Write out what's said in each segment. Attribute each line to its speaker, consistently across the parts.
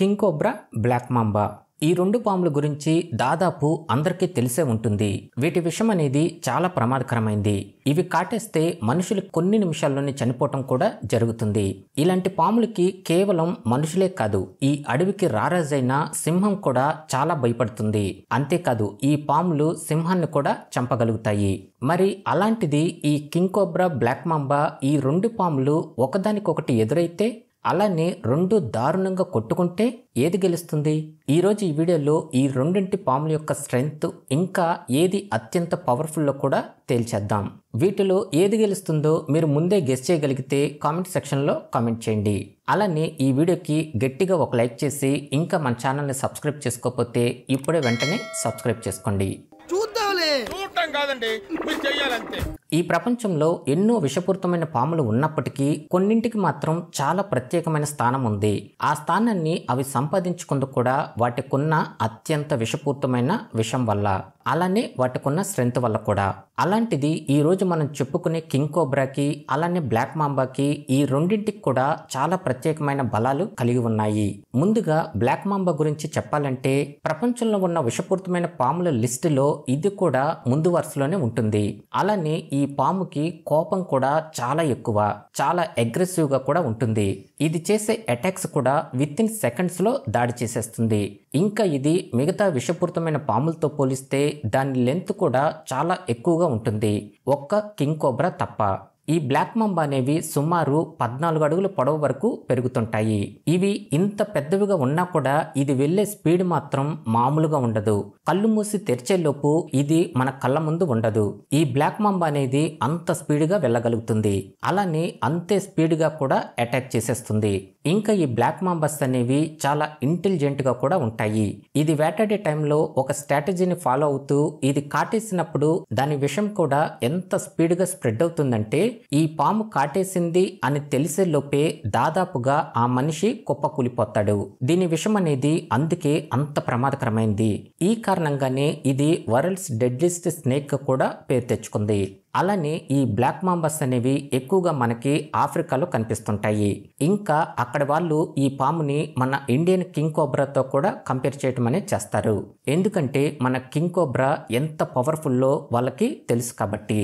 Speaker 1: king cobra black mamba ఈ రెండు పాముల గురించి దాదాపు అందరికీ తెలిసే ఉంటుంది వీటి విషం అనేది చాలా ప్రమాదకరమైంది ఇవి కాటేస్తే మనుషులు కొన్ని నిమిషాల్లోనే చనిపోవటం కూడా జరుగుతుంది ఇలాంటి పాములకి కేవలం మనుషులే కాదు ఈ అడవికి రారాజైన సింహం కూడా చాలా భయపడుతుంది అంతేకాదు ఈ పాములు సింహాన్ని కూడా చంపగలుగుతాయి మరి అలాంటిది ఈ కింగ్ కోబ్రా బ్లాక్ మాంబా ఈ రెండు పాములు ఒకదానికొకటి ఎదురైతే అలానే రెండు దారుణంగా కొట్టుకుంటే ఏది గెలుస్తుంది ఈరోజు ఈ వీడియోలో ఈ రెండింటి పాముల యొక్క స్ట్రెంగ్త్ ఇంకా ఏది అత్యంత పవర్ఫుల్లో కూడా తేల్చేద్దాం వీటిలో ఏది గెలుస్తుందో మీరు ముందే గెస్ చేయగలిగితే కామెంట్ సెక్షన్లో కామెంట్ చేయండి అలానే ఈ వీడియోకి గట్టిగా ఒక లైక్ చేసి ఇంకా మన ఛానల్ని సబ్స్క్రైబ్ చేసుకోకపోతే ఇప్పుడే వెంటనే సబ్స్క్రైబ్ చేసుకోండి చూద్దాం కాదండి ఈ ప్రపంచంలో ఎన్నో విషపూరితమైన పాములు ఉన్నప్పటికీ కొన్నింటికి మాత్రం చాలా ప్రత్యేకమైన స్థానం ఉంది ఆ స్థానాన్ని అవి సంపాదించుకుందుకు కూడా వాటికున్న అత్యంత విషపూరితమైన విషం వల్ల అలానే వాటికున్న స్ట్రెంత్ వల్ల కూడా అలాంటిది ఈరోజు మనం చెప్పుకునే కింగ్ కోబ్రాకి అలానే బ్లాక్ మాంబాకి ఈ రెండింటికి కూడా చాలా ప్రత్యేకమైన బలాలు కలిగి ఉన్నాయి ముందుగా బ్లాక్ మాంబా గురించి చెప్పాలంటే ప్రపంచంలో ఉన్న విషపూరితమైన పాముల లిస్టులో ఇది కూడా ముందు వరుసలోనే ఉంటుంది అలానే ఈ పాముకి కోపం కూడా చాలా ఎక్కువ చాలా గా కూడా ఉంటుంది ఇది చేసే అటాక్స్ కూడా విత్ ఇన్ సెకండ్స్లో దాడి చేసేస్తుంది ఇంకా ఇది మిగతా విషపూరితమైన పాములతో పోలిస్తే దాని లెంత్ కూడా చాలా ఎక్కువగా ఉంటుంది ఒక్క కింగ్ కోబ్రా తప్ప ఈ బ్లాక్ మంబ అనేవి సుమారు పద్నాలుగు అడుగుల పొడవు వరకు పెరుగుతుంటాయి ఇవి ఇంత పెద్దవిగా ఉన్నా కూడా ఇది వెళ్లే స్పీడ్ మాత్రం మామూలుగా ఉండదు కళ్ళు మూసి తెరిచేలోపు ఇది మన కళ్ళ ముందు ఉండదు ఈ బ్లాక్ మంబ అనేది అంత స్పీడ్గా వెళ్ళగలుగుతుంది అలానే అంతే స్పీడ్గా కూడా అటాక్ చేసేస్తుంది ఇంకా ఈ బ్లాక్ మాంబస్ అనేవి చాలా ఇంటెలిజెంట్గా కూడా ఉంటాయి ఇది వేటాడే టైంలో ఒక స్ట్రాటజీని ఫాలో అవుతూ ఇది కాటేసినప్పుడు దాని విషం కూడా ఎంత స్పీడ్గా స్ప్రెడ్ అవుతుందంటే ఈ పాము కాటేసింది అని తెలిసే లోపే దాదాపుగా ఆ మనిషి కుప్పకూలిపోతాడు దీని విషం అనేది అందుకే అంత ప్రమాదకరమైంది ఈ కారణంగానే ఇది వరల్డ్స్ డెడ్లిస్ట్ స్నేక్ కూడా పేరు తెచ్చుకుంది అలానే ఈ బ్లాక్ మాంబస్ అనేవి ఎక్కువగా మనకి ఆఫ్రికాలో కనిపిస్తుంటాయి ఇంకా అక్కడ వాళ్ళు ఈ పాముని మన ఇండియన్ కింగ్ కోబ్రాతో కూడా కంపేర్ చేయటం అనేది చేస్తారు ఎందుకంటే మన కింగ్ కోబ్రా ఎంత పవర్ఫుల్లో వాళ్ళకి తెలుసు కాబట్టి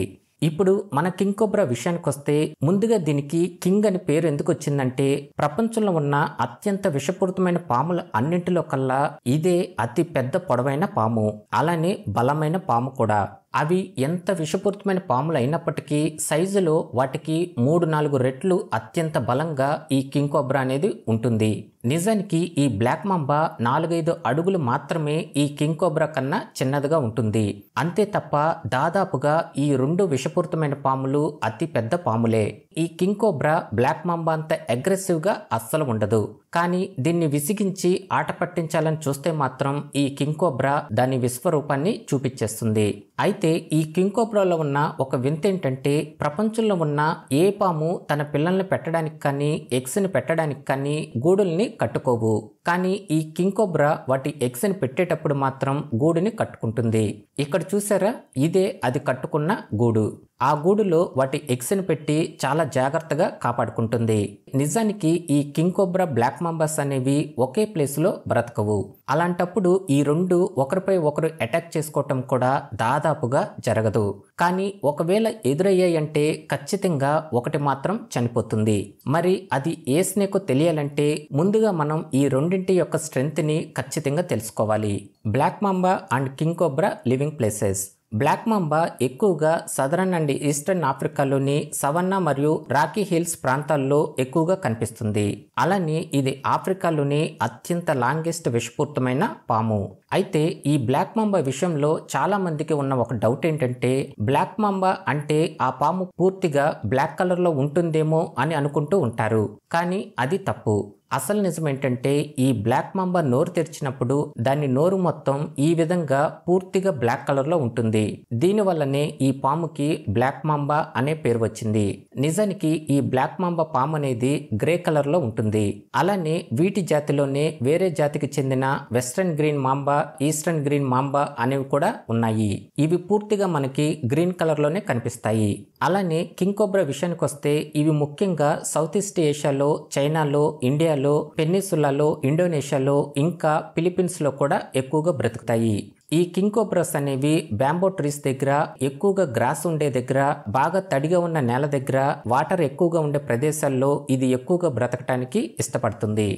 Speaker 1: ఇప్పుడు మన కింగ్ కోబ్రా విషయానికి వస్తే ముందుగా దీనికి కింగ్ అని పేరు ఎందుకు వచ్చిందంటే ప్రపంచంలో ఉన్న అత్యంత విషపూరితమైన పాముల అన్నింటిలో కల్లా ఇదే అతి పెద్ద పొడవైన పాము అలానే బలమైన పాము కూడా అవి ఎంత విషపూరితమైన పాములు అయినప్పటికీ సైజులో వాటికి మూడు నాలుగు రెట్లు అత్యంత బలంగా ఈ కింగ్ అనేది ఉంటుంది నిజానికి ఈ బ్లాక్ మంబ నాలుగైదు అడుగులు మాత్రమే ఈ కింగ్ కోబ్రా కన్నా చిన్నదిగా ఉంటుంది అంతే తప్ప దాదాపుగా ఈ రెండు విషపూరితమైన పాములు అతి పెద్ద పాములే ఈ కింగ్ కోబ్రా బ్లాక్ మంబ అంత అగ్రెసివ్గా అస్సలు ఉండదు కానీ దీన్ని విసిగించి ఆట పట్టించాలని చూస్తే మాత్రం ఈ కింగ్ కోబ్రా దాని విశ్వరూపాన్ని చూపించేస్తుంది అయితే ఈ కింగ్ కోబ్రాలో ఉన్న ఒక వింత ఏంటంటే ప్రపంచంలో ఉన్న ఏ పాము తన పిల్లల్ని పెట్టడానికి కానీ ఎగ్స్ని పెట్టడానికి కానీ గూడుల్ని కట్టుకోవు కానీ ఈ కింగ్ కోబ్రా వాటి ఎగ్స్ని పెట్టేటప్పుడు మాత్రం గూడుని కట్టుకుంటుంది ఇక్కడ చూసారా ఇదే అది కట్టుకున్న గూడు ఆ గూడులో వాటి ఎగ్స్ని పెట్టి చాలా జాగ్రత్తగా కాపాడుకుంటుంది నిజానికి ఈ కింగ్ కోబ్రా బ్లాక్ మంబర్స్ అనేవి ఒకే ప్లేస్లో బ్రతకవు అలాంటప్పుడు ఈ రెండు ఒకరిపై ఒకరు అటాక్ చేసుకోవటం కూడా దాదాపుగా జరగదు కానీ ఒకవేళ ఎదురయ్యాయంటే ఖచ్చితంగా ఒకటి మాత్రం చనిపోతుంది మరి అది ఏ స్నేక్ తెలియాలంటే ముందుగా మనం ఈ రెండింటి యొక్క స్ట్రెంగ్త్ని ఖచ్చితంగా తెలుసుకోవాలి black mamba and king cobra living living places black mamba ఎక్కువగా సదరన్ అండ్ ఈస్టర్న్ ఆఫ్రికాలోని సవన్నా మరియు రాకీ హిల్స్ ప్రాంతాల్లో ఎక్కువగా కనిపిస్తుంది అలానే ఇది ఆఫ్రికాలోని అత్యంత లాంగెస్ట్ విషపూర్తమైన పాము అయితే ఈ బ్లాక్ మంబా విషయంలో చాలా మందికి ఉన్న ఒక డౌట్ ఏంటంటే బ్లాక్ మంబా అంటే ఆ పాము పూర్తిగా బ్లాక్ కలర్లో ఉంటుందేమో అని అనుకుంటూ ఉంటారు కానీ అది తప్పు అసలు నిజం ఏంటంటే ఈ బ్లాక్ మాంబ నోరు తెరిచినప్పుడు దాని నోరు మొత్తం ఈ విధంగా పూర్తిగా బ్లాక్ కలర్లో ఉంటుంది దీని వల్లనే ఈ పాముకి బ్లాక్ మాంబా అనే పేరు వచ్చింది నిజానికి ఈ బ్లాక్ మాంబ పాము అనేది గ్రే కలర్లో ఉంటుంది అలానే వీటి జాతిలోనే వేరే జాతికి చెందిన western green mamba eastern green mamba అనేవి కూడా ఉన్నాయి ఇవి పూర్తిగా మనకి గ్రీన్ కలర్లోనే కనిపిస్తాయి అలానే కింగ్ కోబ్రా విషయానికి వస్తే ఇవి ముఖ్యంగా సౌత్ ఈస్ట్ ఏషియాలో చైనాలో ఇండియాలో ఆస్ట్రేలియాలో పెన్నిసులలో ఇండోనేషియాలో ఇంకా ఫిలిప్పీన్స్లో కూడా ఎక్కువగా బ్రతుకుతాయి ఈ కింకోబ్రస్ అనేవి బ్యాంబో ట్రీస్ దగ్గర ఎక్కువగా గ్రాస్ ఉండే దగ్గర బాగా తడిగా ఉన్న నేల దగ్గర వాటర్ ఎక్కువగా ఉండే ప్రదేశాల్లో ఇది ఎక్కువగా బ్రతకటానికి ఇష్టపడుతుంది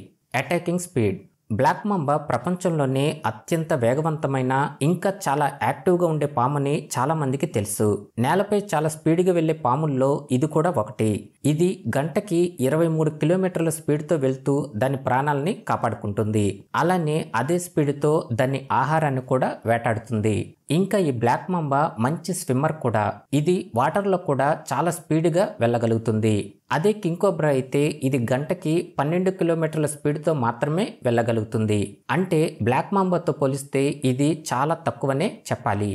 Speaker 1: అటాకింగ్ స్పీడ్ బ్లాక్ మంబ ప్రపంచంలోనే అత్యంత వేగవంతమైన ఇంకా చాలా యాక్టివ్గా ఉండే పామని చాలామందికి తెలుసు నేలపై చాలా స్పీడ్గా వెళ్లే పాముల్లో ఇది కూడా ఒకటి ఇది గంటకి ఇరవై మూడు కిలోమీటర్ల స్పీడ్తో వెళ్తూ దాని ప్రాణాలని కాపాడుకుంటుంది అలానే అదే స్పీడ్తో దాని ఆహారాన్ని కూడా వేటాడుతుంది ఇంకా ఈ బ్లాక్ మంబా మంచి స్విమ్మర్ కూడా ఇది వాటర్లో కూడా చాలా స్పీడ్గా వెళ్ళగలుగుతుంది అదే కింకోబ్రా అయితే ఇది గంటకి పన్నెండు కిలోమీటర్ల స్పీడ్తో మాత్రమే వెళ్ళగలుగుతుంది అంటే బ్లాక్ మాంబతో పోలిస్తే ఇది చాలా తక్కువనే చెప్పాలి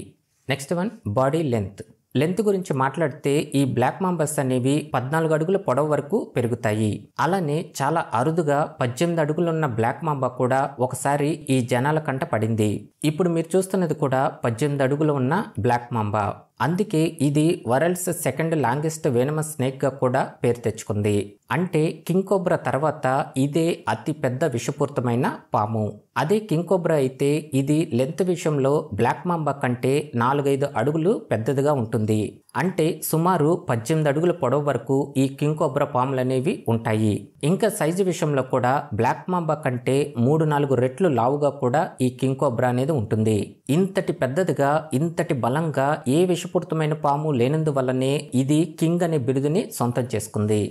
Speaker 1: next one body length length గురించి మాట్లాడితే ఈ బ్లాక్ మాంబస్ అనేవి పద్నాలుగు అడుగుల పొడవు వరకు పెరుగుతాయి అలానే చాలా అరుదుగా పద్దెనిమిది అడుగులున్న బ్లాక్ మాంబా కూడా ఒకసారి ఈ జనాల కంట పడింది ఇప్పుడు మీరు చూస్తున్నది కూడా పద్దెనిమిది అడుగులు ఉన్న బ్లాక్ మాంబా అందుకే ఇది వరల్డ్స్ సెకండ్ లాంగెస్ట్ వేనమ స్నేక్గా కూడా పేరు తెచ్చుకుంది అంటే కింగ్ తర్వాత ఇదే అతి పెద్ద విషపూరితమైన పాము అదే కింగ్ అయితే ఇది లెంత్ విషయంలో బ్లాక్ మాంబా కంటే నాలుగైదు అడుగులు పెద్దదిగా ఉంటుంది అంటే సుమారు పద్దెనిమిది అడుగుల పొడవు వరకు ఈ కింగ్ కోబ్రా పాములు అనేవి ఉంటాయి ఇంకా సైజు విషయంలో కూడా బ్లాక్ మాంబా కంటే మూడు నాలుగు రెట్లు లావుగా కూడా ఈ కింగ్ కోబ్రా అనేది ఉంటుంది ఇంతటి పెద్దదిగా ఇంతటి బలంగా ఏ విషపూరితమైన పాము లేనందువల్లనే ఇది కింగ్ అనే బిరుదుని సొంతం చేసుకుంది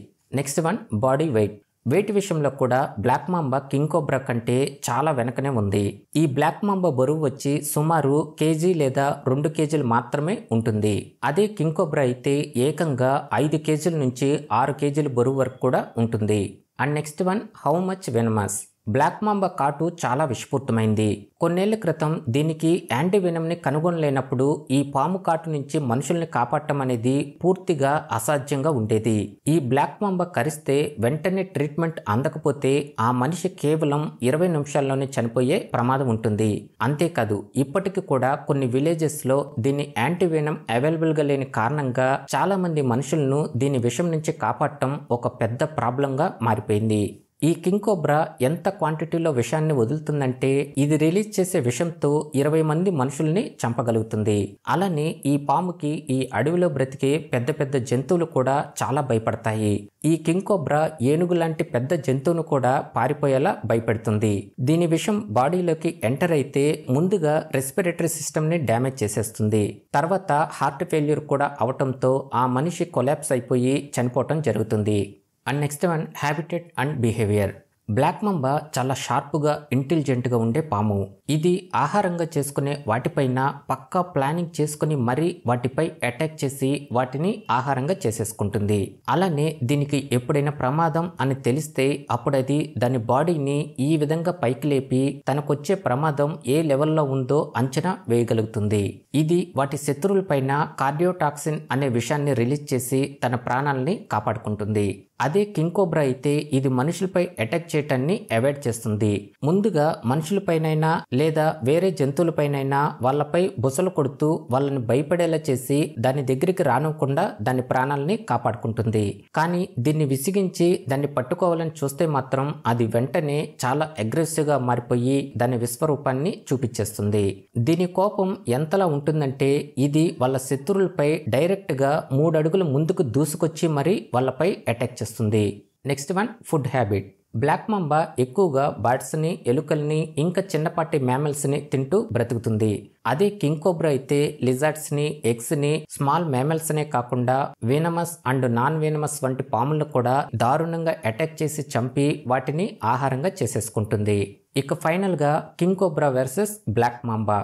Speaker 1: నెక్స్ట్ వన్ బాడీ వెయిట్ వేటి విషయంలో కూడా బ్లాక్ మాంబ కింగ్ కోబ్రా కంటే చాలా వెనకనే ఉంది ఈ బ్లాక్ మాంబ బరువు వచ్చి సుమారు కేజీ లేదా రెండు కేజీలు మాత్రమే ఉంటుంది అదే కింగ్ కోబ్రా అయితే ఏకంగా ఐదు కేజీల నుంచి ఆరు కేజీల బరువు వరకు కూడా ఉంటుంది and next one how much venomous black mamba కాటు చాలా విషపూర్తమైంది కొన్నేళ్ల క్రితం దీనికి యాంటీవెనమ్ని కనుగొనలేనప్పుడు ఈ పాము కాటు నుంచి మనుషుల్ని కాపాడటం అనేది పూర్తిగా అసాధ్యంగా ఉండేది ఈ బ్లాక్ మాంబ కరిస్తే వెంటనే ట్రీట్మెంట్ అందకపోతే ఆ మనిషి కేవలం ఇరవై నిమిషాల్లోనే చనిపోయే ప్రమాదం ఉంటుంది అంతేకాదు ఇప్పటికీ కూడా కొన్ని విలేజెస్లో దీని యాంటీవెనం అవైలబుల్గా లేని కారణంగా చాలామంది మనుషులను దీని విషం నుంచి కాపాడటం ఒక పెద్ద ప్రాబ్లంగా మారిపోయింది ఈ కింగ్ కోబ్రా ఎంత క్వాంటిటీలో విషాన్ని వదులుతుందంటే ఇది రిలీజ్ చేసే విషంతో ఇరవై మంది మనుషుల్ని చంపగలుగుతుంది అలానే ఈ పాముకి ఈ అడవిలో బ్రతికే పెద్ద పెద్ద జంతువులు కూడా చాలా భయపడతాయి ఈ కింగ్ కోబ్రా ఏనుగు లాంటి పెద్ద జంతువును కూడా పారిపోయేలా భయపెడుతుంది దీని విషం బాడీలోకి ఎంటర్ అయితే ముందుగా రెస్పిరేటరీ సిస్టమ్ని డ్యామేజ్ చేసేస్తుంది తర్వాత హార్ట్ ఫెయిల్యూర్ కూడా అవటంతో ఆ మనిషి కొలాప్స్ అయిపోయి చనిపోవటం జరుగుతుంది and next one habitat and behaviour black mamba చాలా షార్ప్గా ఇంటెలిజెంట్గా ఉండే పాము ఇది ఆహారంగా చేసుకునే వాటిపైన పక్కా ప్లానింగ్ చేసుకుని మరీ వాటిపై అటాక్ చేసి వాటిని ఆహారంగా చేసేసుకుంటుంది అలానే దీనికి ఎప్పుడైనా ప్రమాదం అని తెలిస్తే అప్పుడది దాని బాడీని ఈ విధంగా పైకి లేపి తనకొచ్చే ప్రమాదం ఏ లెవెల్లో ఉందో అంచనా వేయగలుగుతుంది ఇది వాటి శత్రువులపైన కార్డియోటాక్సిన్ అనే విషయాన్ని రిలీజ్ చేసి తన ప్రాణాలని కాపాడుకుంటుంది అదే కింకోబ్రా అయితే ఇది మనుషులపై అటాక్ చేయటాన్ని అవాయిడ్ చేస్తుంది ముందుగా మనుషులపైనైనా లేదా వేరే జంతువులపైనైనా వాళ్ళపై బుసలు కొడుతూ వాళ్ళని భయపడేలా చేసి దాని దగ్గరికి రానివ్వకుండా దాని ప్రాణాలని కాపాడుకుంటుంది కానీ దీన్ని విసిగించి దాన్ని పట్టుకోవాలని చూస్తే మాత్రం అది వెంటనే చాలా అగ్రెసివ్గా మారిపోయి దాని విశ్వరూపాన్ని చూపించేస్తుంది దీని కోపం ఎంతలా ఉంటుందంటే ఇది వాళ్ళ శత్రువులపై డైరెక్ట్గా మూడు అడుగులు ముందుకు దూసుకొచ్చి మరీ వాళ్ళపై అటాక్ చేస్తుంది next one food habit black mamba ఎక్కువగా బర్డ్స్ని ఎలుకల్ని ఇంకా చిన్నపాటి మ్యామల్స్ని తింటూ బ్రతుకుతుంది అదే కింగ్ కోబ్రా అయితే లిజార్డ్స్ని ఎగ్స్ని స్మాల్ మ్యామల్స్నే కాకుండా వీనమస్ అండ్ నాన్ వీనమస్ వంటి పాములను కూడా దారుణంగా అటాక్ చేసి చంపి వాటిని ఆహారంగా చేసేసుకుంటుంది ఇక ఫైనల్గా king cobra versus black mamba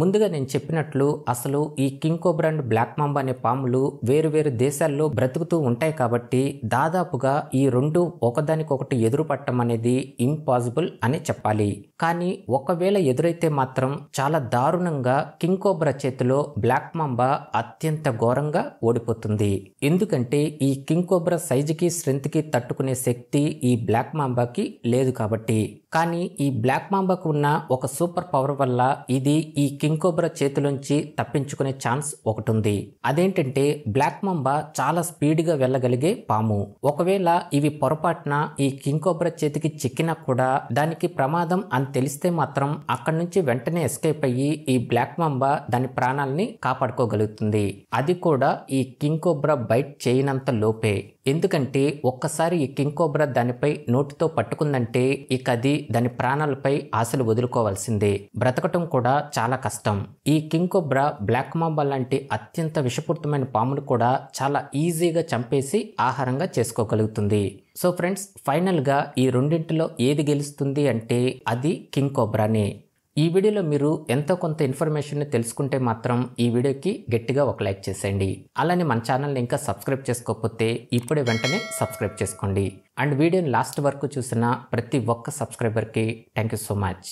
Speaker 1: ముందుగా నేను చెప్పినట్లు అసలు ఈ కింకో బ్రాండ్ బ్లాక్ మాంబ అనే పాములు వేరు వేరు దేశాల్లో బ్రతుకుతూ ఉంటాయి కాబట్టి దాదాపుగా ఈ రెండు ఒకదానికొకటి ఎదురు పట్టడం అనేది ఇంపాసిబుల్ అని చెప్పాలి కానీ ఒకవేళ ఎదురైతే మాత్రం చాలా దారుణంగా కింకోబ్రా చేతిలో బ్లాక్ మాంబ అత్యంత ఘోరంగా ఓడిపోతుంది ఎందుకంటే ఈ కింకోబ్రా సైజుకి స్ట్రెంత్కి తట్టుకునే శక్తి ఈ బ్లాక్ మాంబాకి లేదు కాబట్టి కానీ ఈ బ్లాక్ మాంబాకు ఉన్న ఒక సూపర్ పవర్ వల్ల ఇది ఈ కింగ్ కోబ్రా చేతిలోంచి తప్పించుకునే ఛాన్స్ ఒకటి ఉంది అదేంటంటే బ్లాక్ మాంబా చాలా స్పీడ్గా వెళ్ళగలిగే పాము ఒకవేళ ఇవి పొరపాటున ఈ కింగ్ కోబ్రా చేతికి చిక్కినా కూడా దానికి ప్రమాదం అని తెలిస్తే మాత్రం అక్కడి నుంచి వెంటనే ఎస్కేప్ అయ్యి ఈ బ్లాక్ మాంబా దాని ప్రాణాలని కాపాడుకోగలుగుతుంది అది కూడా ఈ కింగ్ కోబ్రా బైట్ చేయనంత లోపే ఎందుకంటే ఒక్కసారి ఈ కింగ్ కోబ్రా దానిపై నోటితో పట్టుకుందంటే ఇక అది దాని ప్రాణాలపై ఆశలు వదులుకోవాల్సిందే బ్రతకటం కూడా చాలా కష్టం ఈ కింగ్ కోబ్రా బ్లాక్ మాంబా లాంటి అత్యంత విషపూరితమైన పామును కూడా చాలా ఈజీగా చంపేసి ఆహారంగా చేసుకోగలుగుతుంది సో ఫ్రెండ్స్ ఫైనల్గా ఈ రెండింటిలో ఏది గెలుస్తుంది అంటే అది కింగ్ కోబ్రానే ఈ వీడియోలో మీరు ఎంతో కొంత ఇన్ఫర్మేషన్ని తెలుసుకుంటే మాత్రం ఈ వీడియోకి గట్టిగా ఒక లైక్ చేసేయండి అలానే మన ఛానల్ని ఇంకా సబ్స్క్రైబ్ చేసుకోకపోతే ఇప్పుడే వెంటనే సబ్స్క్రైబ్ చేసుకోండి అండ్ వీడియోని లాస్ట్ వరకు చూసిన ప్రతి ఒక్క సబ్స్క్రైబర్కి థ్యాంక్ యూ సో మచ్